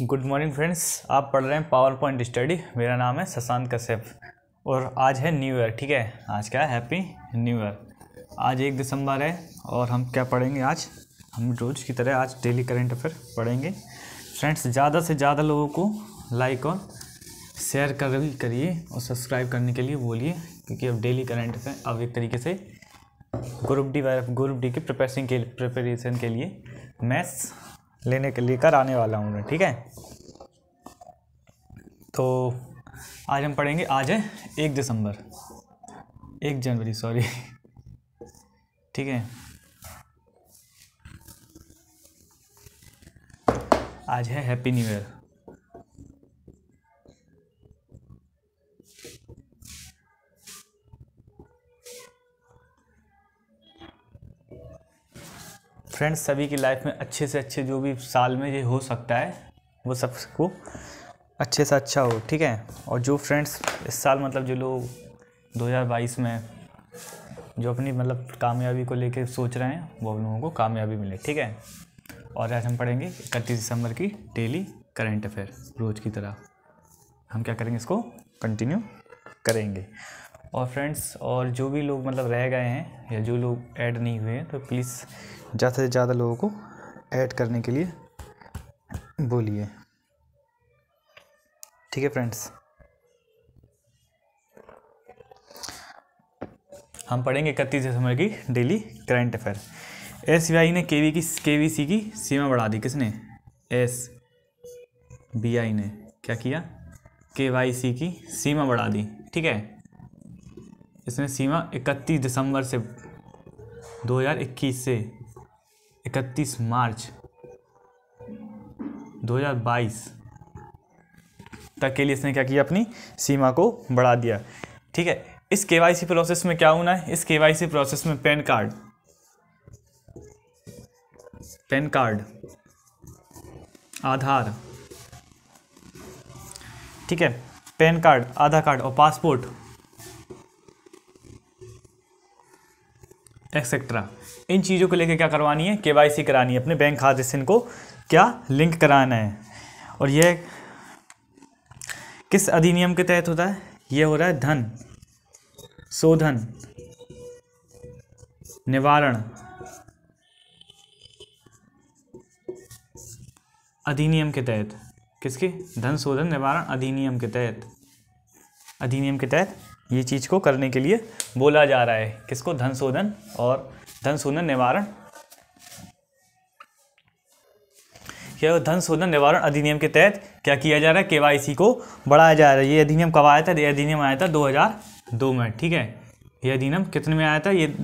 good morning friends आप पढ़ रहे हैं पावर पॉइंट स्टडी मेरा नाम है सशांत कश्यप और आज है न्यू ईयर ठीक है आज क्या है हैप्पी न्यू ईयर आज एक दिसंबर है और हम क्या पढ़ेंगे आज हम रोज़ की तरह आज डेली करेंट अफेयर पढ़ेंगे फ्रेंड्स ज़्यादा से ज़्यादा लोगों को लाइक और शेयर कर करिए और सब्सक्राइब करने के लिए बोलिए क्योंकि अब डेली करेंट अफेयर अब एक तरीके से ग्रुप डी ग्रुप डी के प्रिपरेशन के प्रिपरेशन के लिए मैथ्स लेने के लेकर आने वाला हूँ मैं ठीक है तो आज हम पढ़ेंगे आज है एक दिसंबर एक जनवरी सॉरी ठीक है आज है हैप्पी न्यू ईयर फ्रेंड्स सभी की लाइफ में अच्छे से अच्छे जो भी साल में ये हो सकता है वो सबको अच्छे से अच्छा हो ठीक है और जो फ्रेंड्स इस साल मतलब जो लोग 2022 में जो अपनी मतलब कामयाबी को लेके सोच रहे हैं वो उन लोगों को कामयाबी मिले ठीक है और आज हम पढ़ेंगे इकतीस दिसंबर की डेली करेंट अफेयर रोज़ की तरह हम क्या करेंगे इसको कंटिन्यू करेंगे और फ्रेंड्स और जो भी लोग मतलब रह गए हैं या जो लोग ऐड नहीं हुए हैं तो प्लीज़ ज़्यादा से ज़्यादा लोगों को ऐड करने के लिए बोलिए ठीक है फ्रेंड्स हम पढ़ेंगे इकतीस दिसंबर की daily current affair S I ने के वी की के वी सी की सीमा बढ़ा दी किसने एस बी आई ने क्या किया के वाई सी की सीमा बढ़ा दी ठीक है इसमें सीमा 31 दिसंबर से 2021 से 31 मार्च 2022 तक के लिए इसने क्या किया अपनी सीमा को बढ़ा दिया ठीक है इस के प्रोसेस में क्या होना है इस के प्रोसेस में PAN card PAN card Aadhaar ठीक है पैन कार्ड आधार कार्ड और पासपोर्ट एक्सेट्रा इन चीज़ों को लेके क्या करवानी है केवाईसी करानी है अपने बैंक खाते से इनको क्या लिंक कराना है और यह किस अधिनियम के तहत होता है यह हो रहा है धन शोधन निवारण अधिनियम के तहत किसके धन शोधन निवारण अधिनियम के तहत अधिनियम के तहत ये चीज़ को करने के लिए बोला जा रहा है किसको धन शोधन और धन शोधन निवारण क्या धन शोधन निवारण अधिनियम के तहत क्या किया जा रहा है केवाईसी को बढ़ाया जा रहा है ये अधिनियम कब आया था ये अधिनियम आया था 2002 में ठीक है ये अधिनियम कितने में आया था ये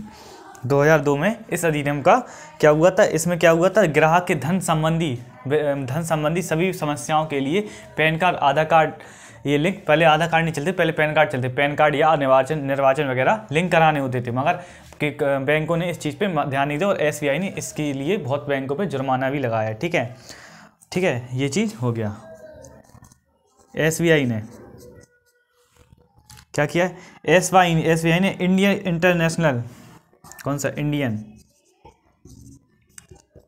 2002 में इस अधिनियम का क्या हुआ था इसमें क्या हुआ था ग्राहक के धन संबंधी धन संबंधी सभी समस्याओं के लिए पैन कार्ड आधार कार्ड ये लिंक पहले आधार कार्ड नहीं चलते पहले पैन कार्ड चलते पैन कार्ड या निर्वाचन निर्वाचन वगैरह लिंक कराने होते थे मगर कि बैंकों ने इस चीज़ पे ध्यान नहीं दिया और एस ने इसके लिए बहुत बैंकों पे जुर्माना भी लगाया ठीक है ठीक है ये चीज़ हो गया एस ने क्या किया एस वाई एस ने इंडियन इंटरनेशनल कौन सा Indian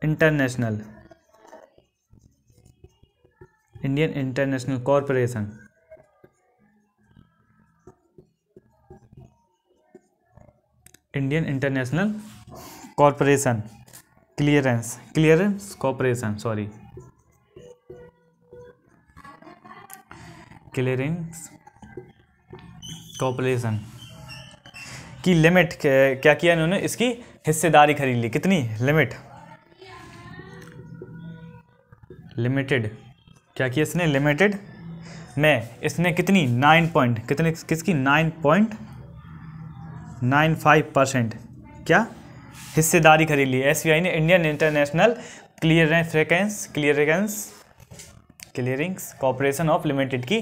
international Indian international corporation Indian international corporation clearance clearance corporation sorry clearance corporation की लिमिट क्या किया इन्होंने इसकी हिस्सेदारी खरीद ली कितनी लिमिट लिमिटेड क्या किया इसने लिमिटेड में इसने कितनी नाइन पॉइंट कितने किसकी nine point nine five percent क्या हिस्सेदारी खरीद ली एस ने इंडियन इंटरनेशनल क्लियरेंस फ्रेकेंस clearance clearings corporation of limited की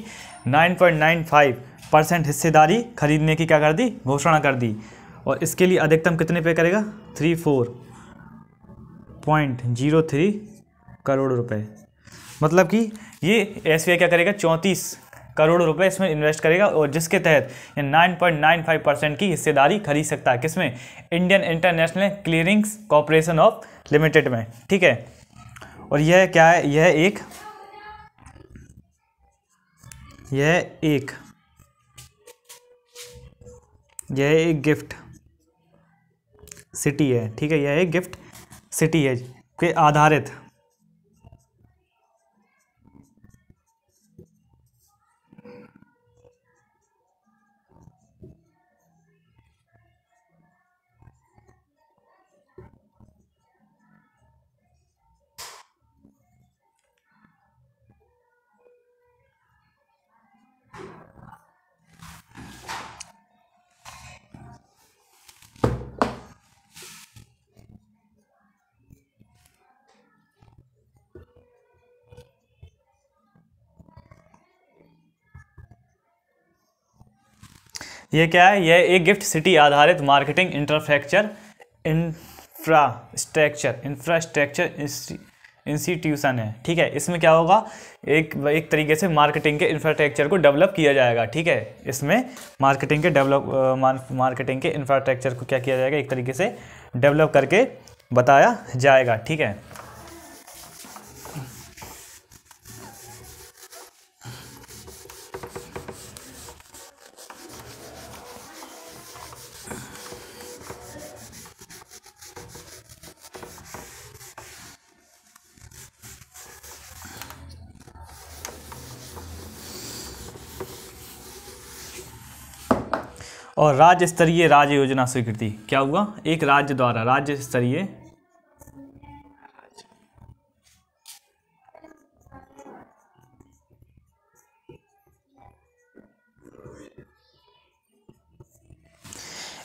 9.95 परसेंट हिस्सेदारी खरीदने की क्या कर दी घोषणा कर दी और इसके लिए अधिकतम कितने पे करेगा three four point zero three crore रुपए मतलब कि ये एस क्या करेगा चौंतीस करोड़ रुपए इसमें इन्वेस्ट करेगा और जिसके तहत 9.95 परसेंट की हिस्सेदारी खरीद सकता है किसमें Indian international clearings corporation of limited में ठीक है और यह क्या है यह एक यह एक यह एक गिफ्ट सिटी है ठीक है यह एक गिफ्ट सिटी है के आधारित ये क्या है यह एक गिफ्ट सिटी आधारित मार्केटिंग इंटरफ्रैक्चर इंफ्रास्ट्रक्चर इंफ्रास्ट्रक्चर इंस्टीट्यूशन है ठीक है इसमें क्या होगा एक एक तरीके से मार्केटिंग के इंफ्रास्ट्रक्चर को डेवलप किया जाएगा ठीक है इसमें मार्केटिंग के डेवलप मार्केटिंग के इंफ्रास्ट्रक्चर को क्या किया जाएगा एक तरीके से डेवलप करके बताया जाएगा ठीक है और राज्य स्तरीय राज्य योजना स्वीकृति क्या हुआ एक राज्य द्वारा राज्य स्तरीय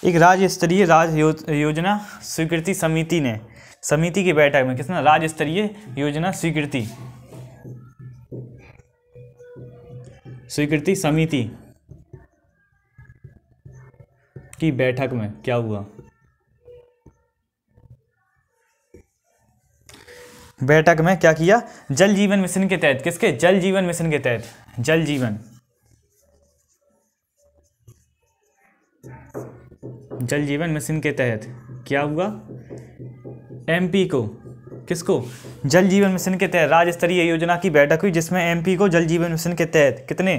एक राज्य स्तरीय राज्य योजना स्वीकृति समिति ने समिति की बैठक में किसने राज्य स्तरीय योजना स्वीकृति स्वीकृति समिति की बैठक में क्या हुआ बैठक में क्या किया जल जीवन मिशन के तहत किसके जल जीवन मिशन के तहत जल जीवन जल जीवन मिशन के तहत क्या हुआ एमपी को किसको जल जीवन मिशन के तहत राज्य स्तरीय योजना की बैठक हुई जिसमें एमपी को जल जीवन मिशन के तहत कितने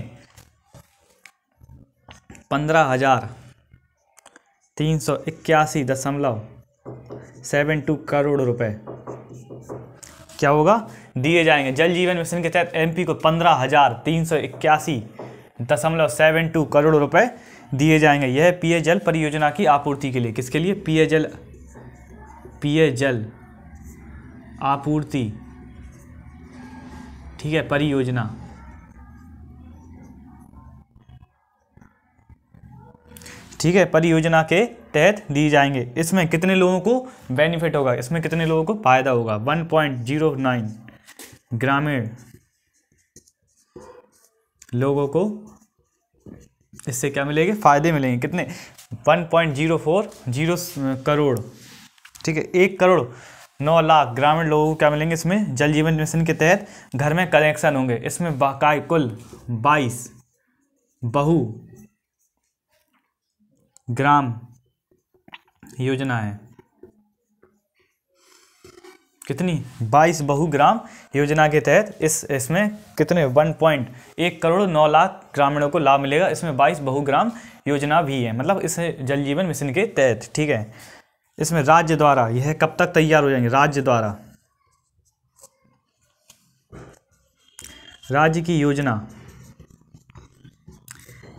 पंद्रह हजार तीन सौ इक्यासी दशमलव सेवन टू करोड़ रुपए क्या होगा दिए जाएंगे जल जीवन मिशन के तहत एमपी को पंद्रह हजार तीन सौ इक्यासी दशमलव सेवन टू करोड़ रुपए दिए जाएंगे यह पीए जल परियोजना की आपूर्ति के लिए किसके लिए पीए जल पीए जल आपूर्ति ठीक है परियोजना ठीक है परियोजना के तहत दिए जाएंगे इसमें कितने लोगों को बेनिफिट होगा इसमें कितने लोगों को फायदा होगा वन पॉइंट जीरो नाइन ग्रामीण लोगों को इससे क्या मिलेगा फ़ायदे मिलेंगे कितने one point zero four zero crore ठीक है एक करोड़ नौ लाख ग्रामीण लोगों को क्या मिलेंगे इसमें जल जीवन मिशन के तहत घर में कनेक्शन होंगे इसमें बाकाय कुल बाईस बहु ग्राम योजना है कितनी 22 बहुग्राम योजना के तहत इस इसमें कितने वन पॉइंट एक करोड़ नौ लाख ग्रामीणों को लाभ मिलेगा इसमें 22 बहुग्राम योजना भी है मतलब इस जल जीवन मिशन के तहत ठीक है इसमें राज्य द्वारा यह कब तक तैयार हो जाएंगे राज्य द्वारा राज्य की योजना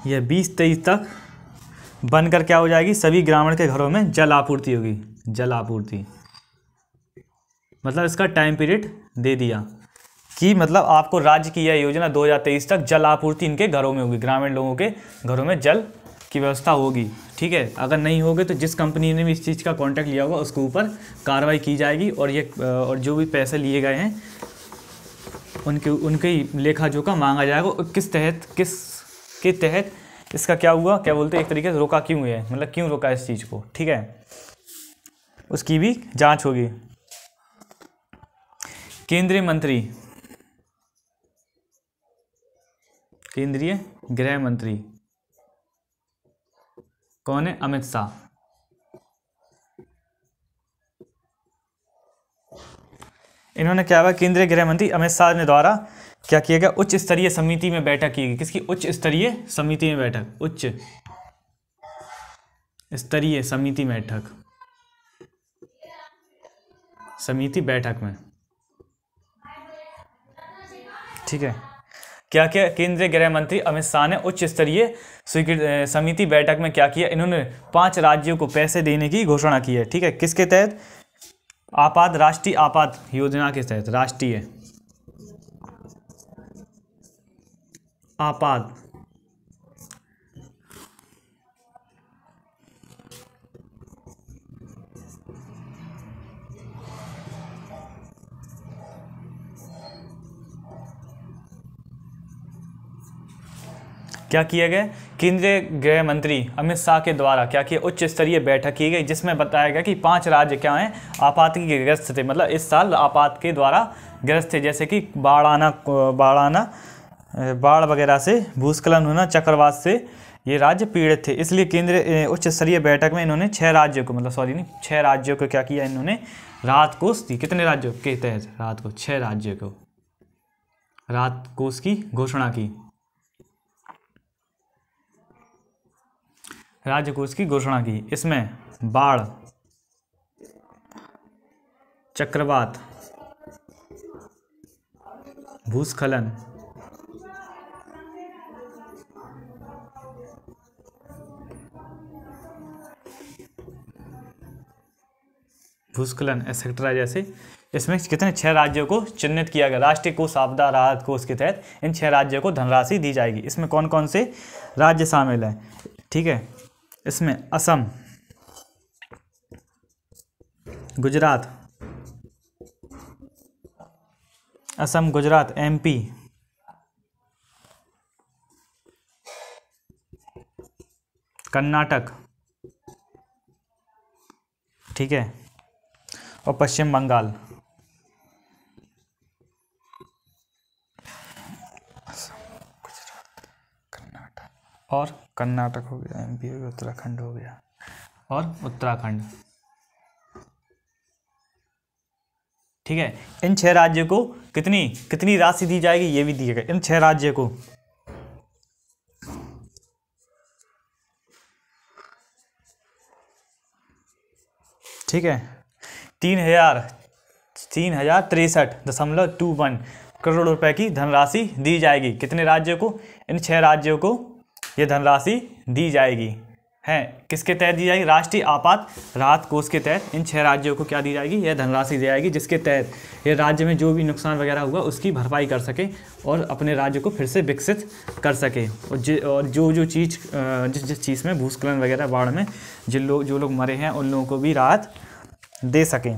यह बीस तेईस तक बनकर क्या हो जाएगी सभी ग्रामीण के घरों में जल आपूर्ति होगी जल आपूर्ति मतलब इसका टाइम पीरियड दे दिया कि मतलब आपको राज्य की यह योजना 2023 तक जल आपूर्ति इनके घरों में होगी ग्रामीण लोगों के घरों में जल की व्यवस्था होगी ठीक है अगर नहीं होगी तो जिस कंपनी ने भी इस चीज़ का कॉन्ट्रैक्ट लिया होगा उसके ऊपर कार्रवाई की जाएगी और ये और जो भी पैसे लिए गए हैं उनके उनके लेखा जोखा मांगा जाएगा किस तहत किस के तहत इसका क्या हुआ क्या बोलते हैं एक तरीके से रोका क्यों है मतलब क्यों रोका इस चीज़ को ठीक है उसकी भी जांच होगी केंद्रीय मंत्री केंद्रीय गृह मंत्री कौन है अमित शाह इन्होंने क्या हुआ केंद्रीय गृह मंत्री अमित शाह ने द्वारा क्या किया गया उच्च स्तरीय समिति में बैठक की गई किसकी उच्च स्तरीय समिति में बैठक उच्च स्तरीय समिति बैठक समिति बैठक में ठीक है क्या क्या केंद्रीय गृह मंत्री अमित शाह ने उच्च स्तरीय स्वीकृत समिति बैठक में क्या किया इन्होंने पांच राज्यों को पैसे देने की घोषणा की है ठीक है किसके तहत आपात राष्ट्रीय आपात योजना के तहत राष्ट्रीय आपात क्या किया गया केंद्रीय गृह मंत्री अमित शाह के द्वारा क्या किया उच्च स्तरीय बैठक की गई जिसमें बताया गया कि पांच राज्य क्या हैं आपात की ग्रस्त थे मतलब इस साल आपात के द्वारा ग्रस्त थे जैसे कि बाड़ाना बाढ़ाना बाढ़ वगैरह से भूस्खलन होना चक्रवात से ये राज्य पीड़ित थे इसलिए केंद्रीय उच्च स्तरीय बैठक में इन्होंने छः राज्यों को मतलब सॉरी नहीं छः राज्यों को क्या किया इन्होंने रात कोष दी कितने राज्यों के तहत रात को छः राज्यों को रात कोष की घोषणा की राज्य कोष की घोषणा की इसमें बाढ़ चक्रवात भूस्खलन भूस्खलन एक्सेट्रा जैसे इसमें कितने छह राज्यों को चिन्हित किया गया राष्ट्रीय कोष आपदा राहत कोष के तहत इन छह राज्यों को धनराशि दी जाएगी इसमें कौन कौन से राज्य शामिल हैं ठीक है इसमें असम गुजरात असम गुजरात एमपी कर्नाटक ठीक है और पश्चिम बंगाल और कर्नाटक हो गया एमपी हो गया उत्तराखंड हो गया और उत्तराखंड ठीक है इन छह राज्यों को कितनी कितनी राशि दी जाएगी ये भी दिएगा इन छह राज्यों को ठीक है तीन हज़ार तीन हज़ार तिरसठ दशमलव टू वन करोड़ रुपए की धनराशि दी जाएगी कितने राज्यों को इन छह राज्यों को ये धनराशि दी जाएगी है किसके तहत दी जाएगी राष्ट्रीय आपात राहत कोष के तहत इन छह राज्यों को क्या दी जाएगी यह धनराशि दी जाएगी जिसके तहत ये राज्य में जो भी नुकसान वगैरह हुआ उसकी भरपाई कर सके और अपने राज्य को फिर से विकसित कर सके और जो और जो जो चीज़ जिस जिस चीज़ में भूस्खलन वगैरह बाढ़ में जिन लोग जो लोग मरे हैं उन लोगों को भी राहत दे सकें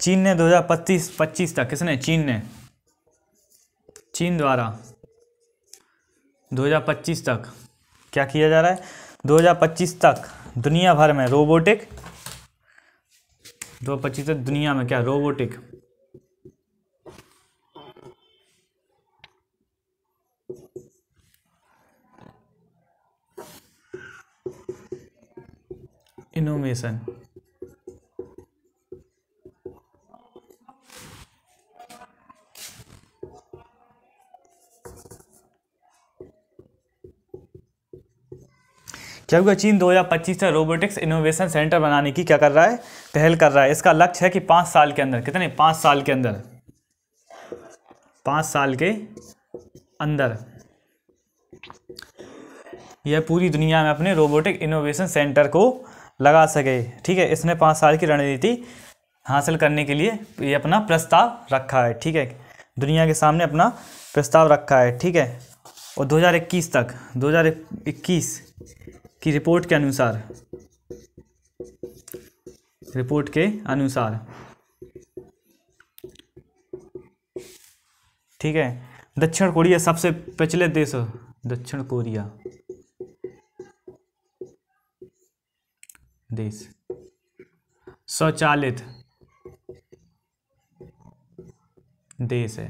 चीन ने 2025 25 तक किसने चीन ने चीन द्वारा 2025 तक क्या किया जा रहा है 2025 तक दुनिया भर में रोबोटिक 2025 तक दुनिया में क्या रोबोटिक इनोवेशन क्या हुआ चीन 2025 से रोबोटिक्स इनोवेशन सेंटर बनाने की क्या कर रहा है पहल कर रहा है इसका लक्ष्य है कि पांच साल के अंदर कितने पांच साल के अंदर पांच साल के अंदर यह पूरी दुनिया में अपने रोबोटिक इनोवेशन सेंटर को लगा सके ठीक है इसने पाँच साल की रणनीति हासिल करने के लिए ये अपना प्रस्ताव रखा है ठीक है दुनिया के सामने अपना प्रस्ताव रखा है ठीक है और 2021 तक 2021 की रिपोर्ट के अनुसार रिपोर्ट के अनुसार ठीक है दक्षिण कोरिया सबसे पिछले देश दक्षिण कोरिया देश स्वचालित देश है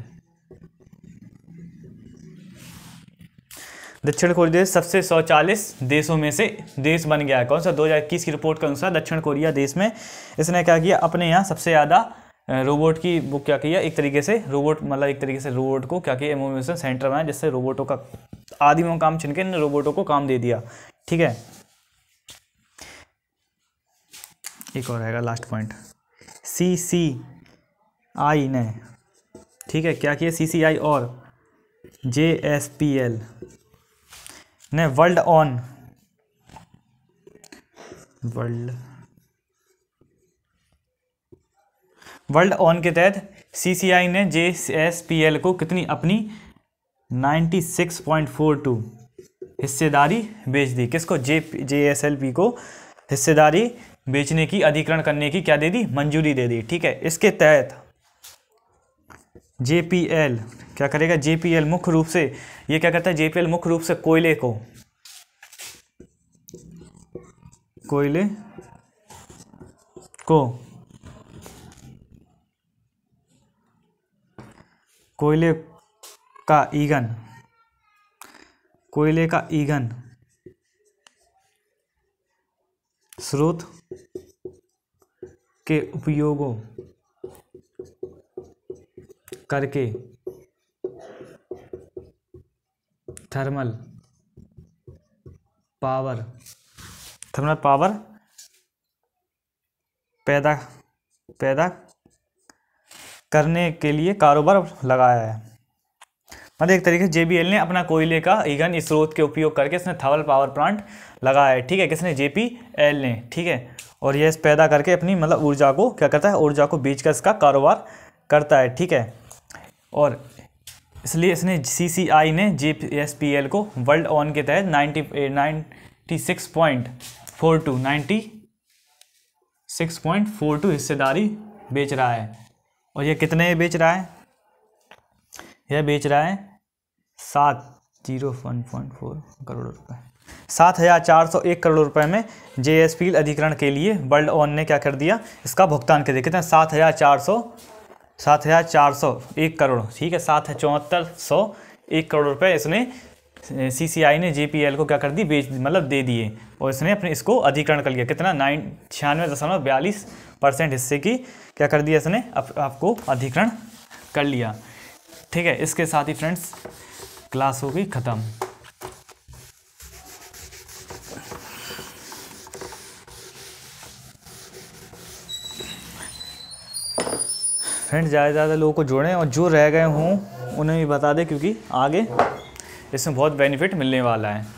दक्षिण कोरिया देश सबसे सौचालीस देशों में से देश बन गया है कौन सा 2021 की रिपोर्ट के अनुसार दक्षिण कोरिया देश में इसने क्या किया अपने यहाँ सबसे ज़्यादा रोबोट की वो क्या किया एक तरीके से रोबोट मतलब एक तरीके से रोबोट को क्या किया एमोवेशन सेंटर बनाया जिससे रोबोटों का आदि में काम छिनके इन रोबोटों को काम दे दिया ठीक है एक और रहेगा last point C C I ने ठीक है क्या किया सी सी आई और जे एस पी एल ने world on world world on के तहत सीसीआई ने जे एस पी एल को कितनी अपनी 96.42 हिस्सेदारी बेच दी किसको J J S L P को हिस्सेदारी बेचने की अधिकरण करने की क्या दे दी मंजूरी दे दी ठीक है इसके तहत जेपीएल क्या करेगा जेपीएल मुख्य रूप से ये क्या करता है जेपीएल मुख्य रूप से कोयले को कोयले को कोयले का ईगन कोयले का ईगन स्रोत के उपयोगों करके थर्मल पावर थर्मल पावर पैदा पैदा करने के लिए कारोबार लगाया है मतलब एक तरीके से जेबीएल ने अपना कोयले का ईगन स्रोत के उपयोग करके इसने थर्मल पावर प्लांट लगाया है ठीक है किसने जेपीएल ने ठीक है और ये पैदा करके अपनी मतलब ऊर्जा को क्या करता है ऊर्जा को बेच कर इसका कारोबार करता है ठीक है और इसलिए इसने सी सी आई ने जे एस पी एल को वर्ल्ड ऑन के तहत ninety ninety six point four two ninety six point four two हिस्सेदारी बेच रहा है और यह कितने बेच रहा है यह बेच रहा है सात zero one point four crore रुपये सात हज़ार चार सौ एक करोड़ रुपए में जे एस पी अधिकरण के लिए वर्ल्ड ओन ने क्या कर दिया इसका भुगतान कर दिया कितना सात हज़ार चार सौ सात हज़ार चार सौ एक करोड़ ठीक है सात चौहत्तर सौ एक करोड़ रुपए इसने सी सी आई ने जे पी एल को क्या कर दी बेच मतलब दे दिए और इसने अपने इसको अधिकरण कर लिया कितना नाइन छियानवे दशमलव बयालीस परसेंट हिस्से की क्या कर दिया इसने आप, आपको अधिकरण कर लिया ठीक है इसके साथ ही फ्रेंड्स क्लास होगी ख़त्म फ्रेंड ज़्यादा से ज़्यादा लोगों को जोड़ें और जो रह गए हों उन्हें भी बता दें क्योंकि आगे इसमें बहुत बेनिफिट मिलने वाला है